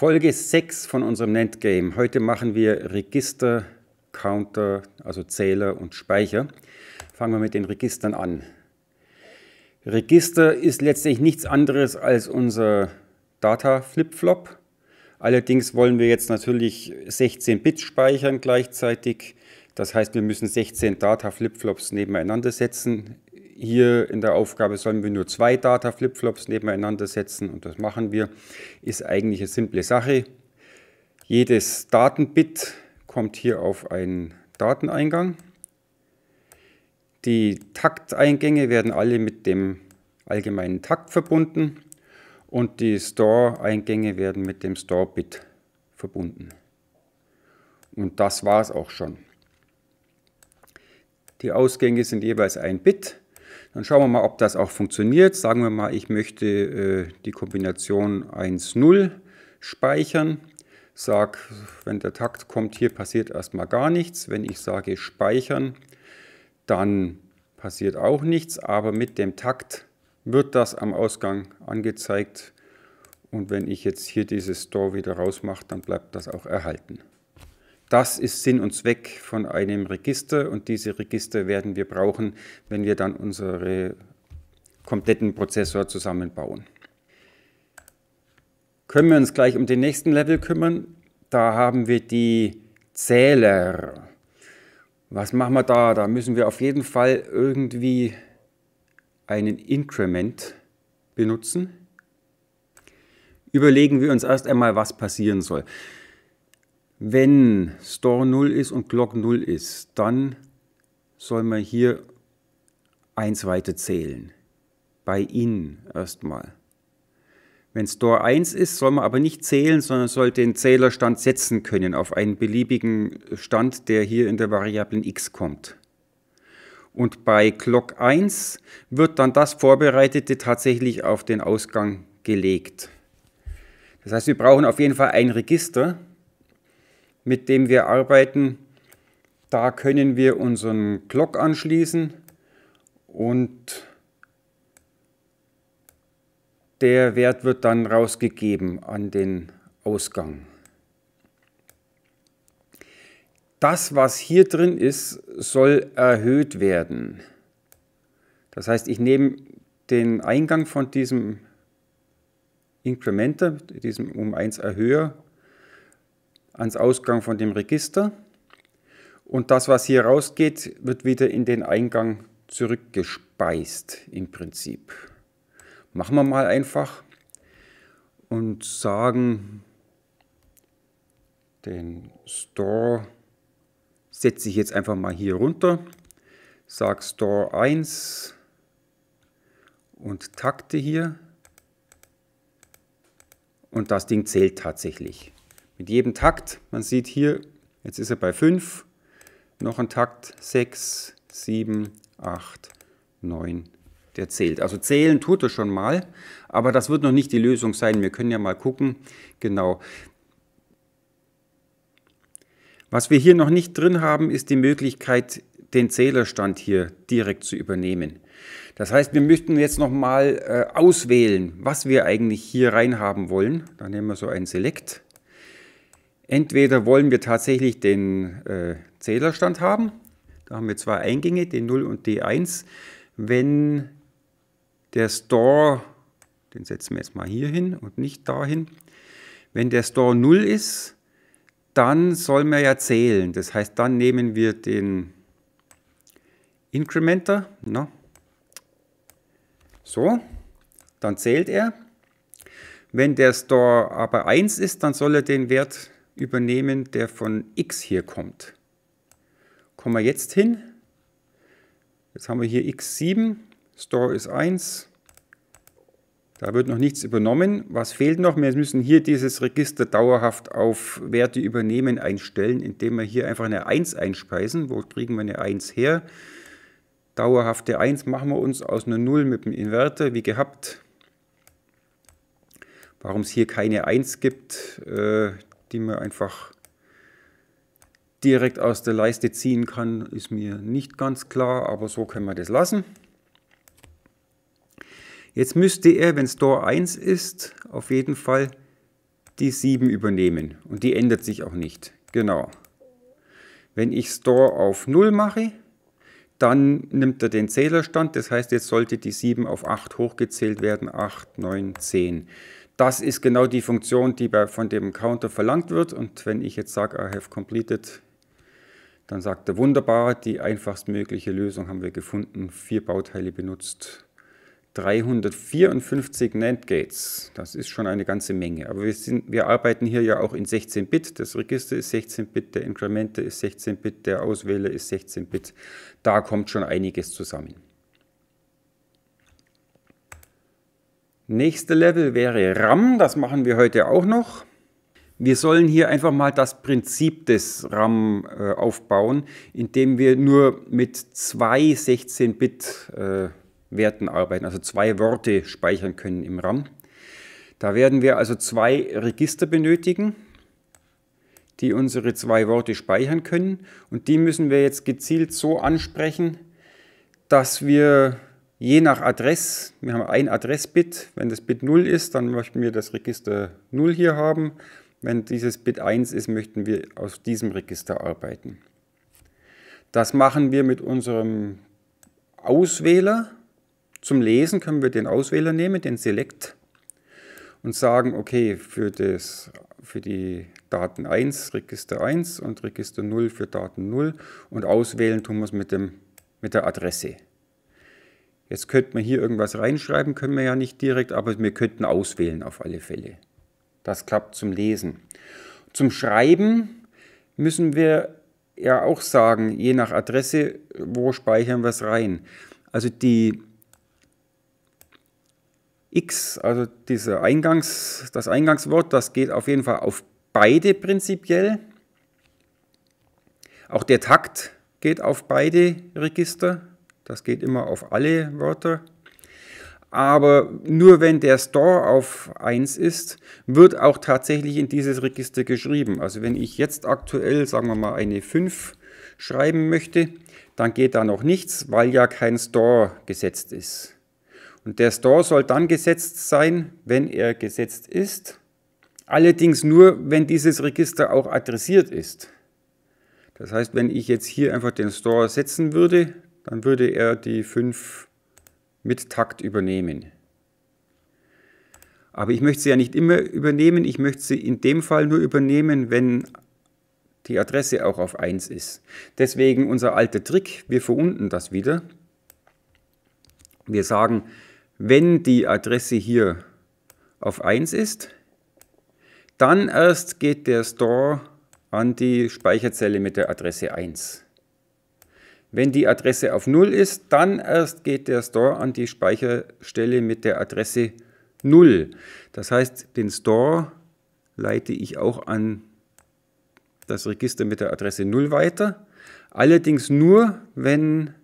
Folge 6 von unserem NAND-Game. Heute machen wir Register, Counter, also Zähler und Speicher. Fangen wir mit den Registern an. Register ist letztlich nichts anderes als unser Data-Flip-Flop. Allerdings wollen wir jetzt natürlich 16 Bits speichern gleichzeitig. Das heißt, wir müssen 16 Data-Flip-Flops nebeneinander setzen hier in der Aufgabe sollen wir nur zwei Data-Flipflops nebeneinander setzen und das machen wir, ist eigentlich eine simple Sache. Jedes Datenbit kommt hier auf einen Dateneingang. Die Takteingänge werden alle mit dem allgemeinen Takt verbunden und die Store-Eingänge werden mit dem Store-Bit verbunden. Und das war es auch schon. Die Ausgänge sind jeweils ein Bit dann schauen wir mal, ob das auch funktioniert. Sagen wir mal, ich möchte äh, die Kombination 1-0 speichern. Sag, wenn der Takt kommt, hier passiert erstmal gar nichts. Wenn ich sage speichern, dann passiert auch nichts, aber mit dem Takt wird das am Ausgang angezeigt. Und wenn ich jetzt hier dieses Store wieder rausmache, dann bleibt das auch erhalten. Das ist Sinn und Zweck von einem Register und diese Register werden wir brauchen, wenn wir dann unsere kompletten Prozessor zusammenbauen. Können wir uns gleich um den nächsten Level kümmern? Da haben wir die Zähler. Was machen wir da? Da müssen wir auf jeden Fall irgendwie einen Increment benutzen. Überlegen wir uns erst einmal, was passieren soll. Wenn Store 0 ist und Glock 0 ist, dann soll man hier 1 weiter zählen. Bei in erstmal. Wenn Store 1 ist, soll man aber nicht zählen, sondern soll den Zählerstand setzen können auf einen beliebigen Stand, der hier in der Variablen x kommt. Und bei Clock 1 wird dann das Vorbereitete tatsächlich auf den Ausgang gelegt. Das heißt, wir brauchen auf jeden Fall ein Register, mit dem wir arbeiten. Da können wir unseren Glock anschließen und der Wert wird dann rausgegeben an den Ausgang. Das, was hier drin ist, soll erhöht werden. Das heißt, ich nehme den Eingang von diesem Incrementer, diesem um 1 Erhöher, ans Ausgang von dem Register. Und das, was hier rausgeht, wird wieder in den Eingang zurückgespeist im Prinzip. Machen wir mal einfach und sagen, den Store setze ich jetzt einfach mal hier runter, sage Store 1 und takte hier und das Ding zählt tatsächlich mit jedem Takt, man sieht hier, jetzt ist er bei 5, noch ein Takt, 6, 7, 8, 9, der zählt. Also zählen tut er schon mal, aber das wird noch nicht die Lösung sein. Wir können ja mal gucken, genau. Was wir hier noch nicht drin haben, ist die Möglichkeit, den Zählerstand hier direkt zu übernehmen. Das heißt, wir möchten jetzt nochmal äh, auswählen, was wir eigentlich hier rein haben wollen. Da nehmen wir so ein Select. Entweder wollen wir tatsächlich den äh, Zählerstand haben, da haben wir zwei Eingänge, d 0 und D1. Wenn der Store, den setzen wir jetzt mal hier hin und nicht dahin, wenn der Store 0 ist, dann soll man ja zählen. Das heißt, dann nehmen wir den Incrementer. Na, ne? so, dann zählt er. Wenn der Store aber 1 ist, dann soll er den Wert übernehmen, der von x hier kommt. Kommen wir jetzt hin. Jetzt haben wir hier x7, Store ist 1. Da wird noch nichts übernommen. Was fehlt noch? Wir müssen hier dieses Register dauerhaft auf Werte übernehmen einstellen, indem wir hier einfach eine 1 einspeisen. Wo kriegen wir eine 1 her? Dauerhafte 1 machen wir uns aus einer 0 mit dem Inverter, wie gehabt. Warum es hier keine 1 gibt, äh, die man einfach direkt aus der Leiste ziehen kann, ist mir nicht ganz klar, aber so können wir das lassen. Jetzt müsste er, wenn Store 1 ist, auf jeden Fall die 7 übernehmen und die ändert sich auch nicht. Genau. Wenn ich Store auf 0 mache, dann nimmt er den Zählerstand, das heißt, jetzt sollte die 7 auf 8 hochgezählt werden, 8, 9, 10 das ist genau die Funktion, die bei, von dem Counter verlangt wird. Und wenn ich jetzt sage, I have completed, dann sagt er wunderbar, die einfachstmögliche Lösung haben wir gefunden. Vier Bauteile benutzt, 354 NAND Gates. Das ist schon eine ganze Menge. Aber wir, sind, wir arbeiten hier ja auch in 16-Bit. Das Register ist 16-Bit, der Inkremente ist 16-Bit, der Auswähler ist 16-Bit. Da kommt schon einiges zusammen. Nächste Level wäre RAM, das machen wir heute auch noch. Wir sollen hier einfach mal das Prinzip des RAM äh, aufbauen, indem wir nur mit zwei 16-Bit-Werten äh, arbeiten, also zwei Worte speichern können im RAM. Da werden wir also zwei Register benötigen, die unsere zwei Worte speichern können. Und die müssen wir jetzt gezielt so ansprechen, dass wir je nach Adress, wir haben ein Adressbit, wenn das Bit 0 ist, dann möchten wir das Register 0 hier haben. Wenn dieses Bit 1 ist, möchten wir aus diesem Register arbeiten. Das machen wir mit unserem Auswähler. Zum Lesen können wir den Auswähler nehmen, den Select, und sagen, okay, für, das, für die Daten 1 Register 1 und Register 0 für Daten 0 und auswählen tun wir es mit, dem, mit der Adresse. Jetzt könnte man hier irgendwas reinschreiben, können wir ja nicht direkt, aber wir könnten auswählen auf alle Fälle. Das klappt zum Lesen. Zum Schreiben müssen wir ja auch sagen, je nach Adresse, wo speichern wir es rein. Also die X, also diese Eingangs, das Eingangswort, das geht auf jeden Fall auf beide prinzipiell. Auch der Takt geht auf beide Register. Das geht immer auf alle Wörter. Aber nur wenn der Store auf 1 ist, wird auch tatsächlich in dieses Register geschrieben. Also wenn ich jetzt aktuell, sagen wir mal, eine 5 schreiben möchte, dann geht da noch nichts, weil ja kein Store gesetzt ist. Und der Store soll dann gesetzt sein, wenn er gesetzt ist. Allerdings nur, wenn dieses Register auch adressiert ist. Das heißt, wenn ich jetzt hier einfach den Store setzen würde, dann würde er die 5 mit Takt übernehmen. Aber ich möchte sie ja nicht immer übernehmen, ich möchte sie in dem Fall nur übernehmen, wenn die Adresse auch auf 1 ist. Deswegen unser alter Trick, wir verunten das wieder. Wir sagen, wenn die Adresse hier auf 1 ist, dann erst geht der Store an die Speicherzelle mit der Adresse 1. Wenn die Adresse auf 0 ist, dann erst geht der Store an die Speicherstelle mit der Adresse 0. Das heißt, den Store leite ich auch an das Register mit der Adresse 0 weiter. Allerdings nur, wenn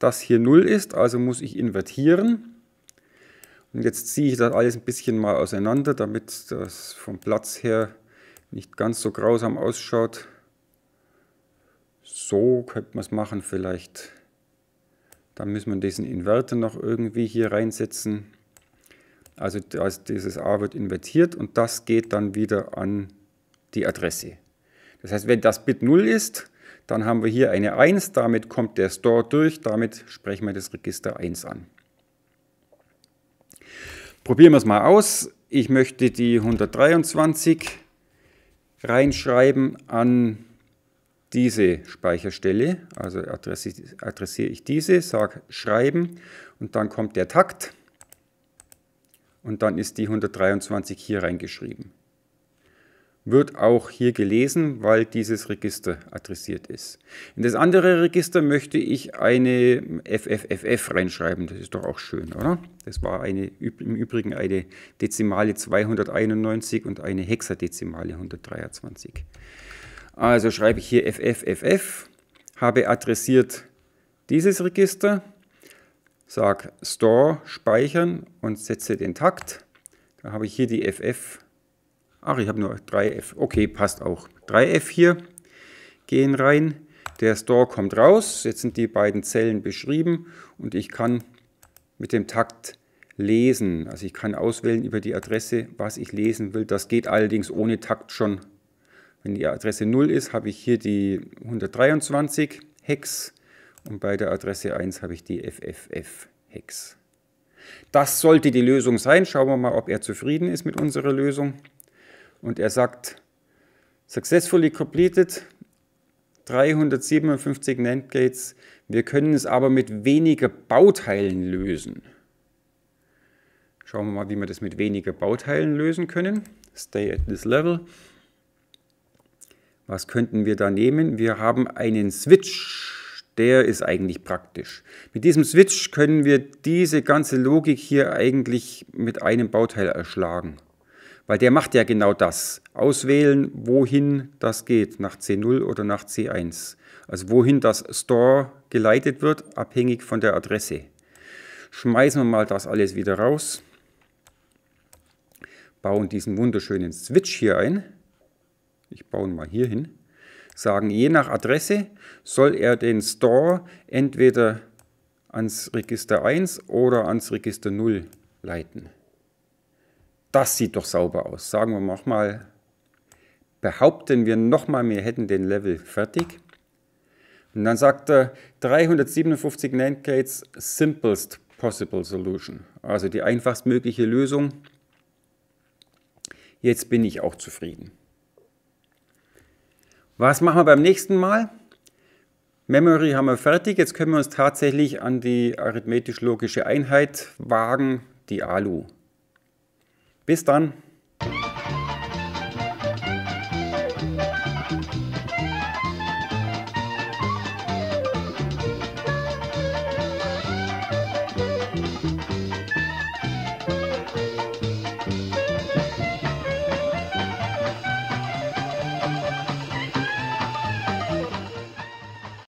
das hier 0 ist, also muss ich invertieren. Und jetzt ziehe ich das alles ein bisschen mal auseinander, damit das vom Platz her nicht ganz so grausam ausschaut. So könnte man es machen vielleicht. Dann müssen wir diesen Inverter noch irgendwie hier reinsetzen. Also, also dieses A wird invertiert und das geht dann wieder an die Adresse. Das heißt, wenn das Bit 0 ist, dann haben wir hier eine 1, damit kommt der Store durch, damit sprechen wir das Register 1 an. Probieren wir es mal aus. Ich möchte die 123 reinschreiben an diese Speicherstelle, also adressiere ich diese, sage schreiben und dann kommt der Takt und dann ist die 123 hier reingeschrieben. Wird auch hier gelesen, weil dieses Register adressiert ist. In das andere Register möchte ich eine FFFF reinschreiben, das ist doch auch schön, oder? Das war eine, im Übrigen eine Dezimale 291 und eine Hexadezimale 123. Also schreibe ich hier FFFF, habe adressiert dieses Register, sage Store speichern und setze den Takt. Da habe ich hier die FF. Ach, ich habe nur 3F. Okay, passt auch. 3F hier gehen rein. Der Store kommt raus. Jetzt sind die beiden Zellen beschrieben und ich kann mit dem Takt lesen. Also ich kann auswählen über die Adresse, was ich lesen will. Das geht allerdings ohne Takt schon wenn die Adresse 0 ist, habe ich hier die 123 Hex und bei der Adresse 1 habe ich die FFF Hex. Das sollte die Lösung sein. Schauen wir mal, ob er zufrieden ist mit unserer Lösung. Und er sagt, successfully completed, 357 NAND Gates. Wir können es aber mit weniger Bauteilen lösen. Schauen wir mal, wie wir das mit weniger Bauteilen lösen können. Stay at this level. Was könnten wir da nehmen? Wir haben einen Switch. Der ist eigentlich praktisch. Mit diesem Switch können wir diese ganze Logik hier eigentlich mit einem Bauteil erschlagen. Weil der macht ja genau das. Auswählen, wohin das geht, nach C0 oder nach C1. Also wohin das Store geleitet wird, abhängig von der Adresse. Schmeißen wir mal das alles wieder raus. Bauen diesen wunderschönen Switch hier ein ich baue ihn mal hier hin, sagen, je nach Adresse soll er den Store entweder ans Register 1 oder ans Register 0 leiten. Das sieht doch sauber aus. Sagen wir nochmal, behaupten wir nochmal, wir hätten den Level fertig. Und dann sagt er 357 NAND Gates, simplest possible solution, also die einfachstmögliche Lösung. Jetzt bin ich auch zufrieden. Was machen wir beim nächsten Mal? Memory haben wir fertig. Jetzt können wir uns tatsächlich an die arithmetisch-logische Einheit wagen, die ALU. Bis dann!